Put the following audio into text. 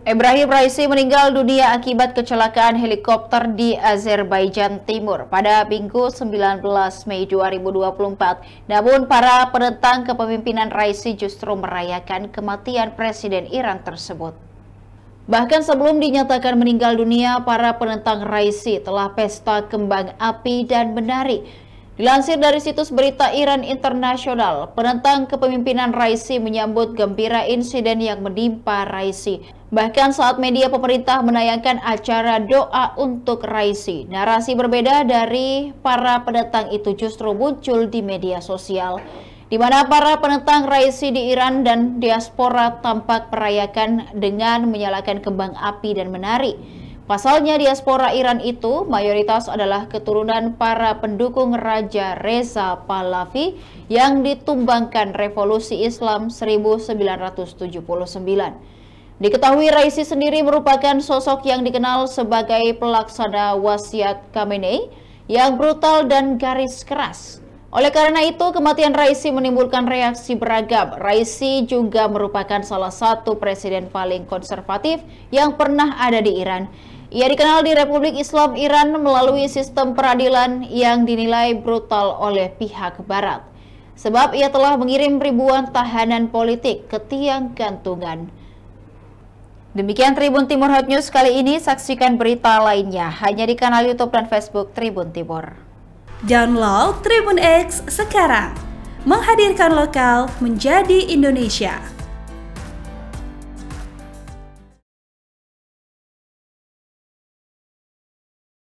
Ibrahim Raisi meninggal dunia akibat kecelakaan helikopter di Azerbaijan Timur pada Minggu 19 Mei 2024. Namun para penentang kepemimpinan Raisi justru merayakan kematian Presiden Iran tersebut. Bahkan sebelum dinyatakan meninggal dunia, para penentang Raisi telah pesta kembang api dan menari Dilansir dari situs berita Iran Internasional, penentang kepemimpinan Raisi menyambut gembira insiden yang menimpa Raisi. Bahkan saat media pemerintah menayangkan acara doa untuk Raisi, narasi berbeda dari para pendatang itu justru muncul di media sosial di mana para penentang Raisi di Iran dan diaspora tampak merayakan dengan menyalakan kembang api dan menari. Pasalnya diaspora Iran itu mayoritas adalah keturunan para pendukung Raja Reza Pahlavi yang ditumbangkan revolusi Islam 1979. Diketahui Raisi sendiri merupakan sosok yang dikenal sebagai pelaksana wasiat Khamenei yang brutal dan garis keras. Oleh karena itu, kematian Raisi menimbulkan reaksi beragam. Raisi juga merupakan salah satu presiden paling konservatif yang pernah ada di Iran. Ia dikenal di Republik Islam Iran melalui sistem peradilan yang dinilai brutal oleh pihak Barat. Sebab ia telah mengirim ribuan tahanan politik ke tiang gantungan. Demikian Tribun Timur Hot News kali ini. Saksikan berita lainnya hanya di kanal Youtube dan Facebook Tribun Timur. Download Tribun X sekarang. Menghadirkan lokal menjadi Indonesia.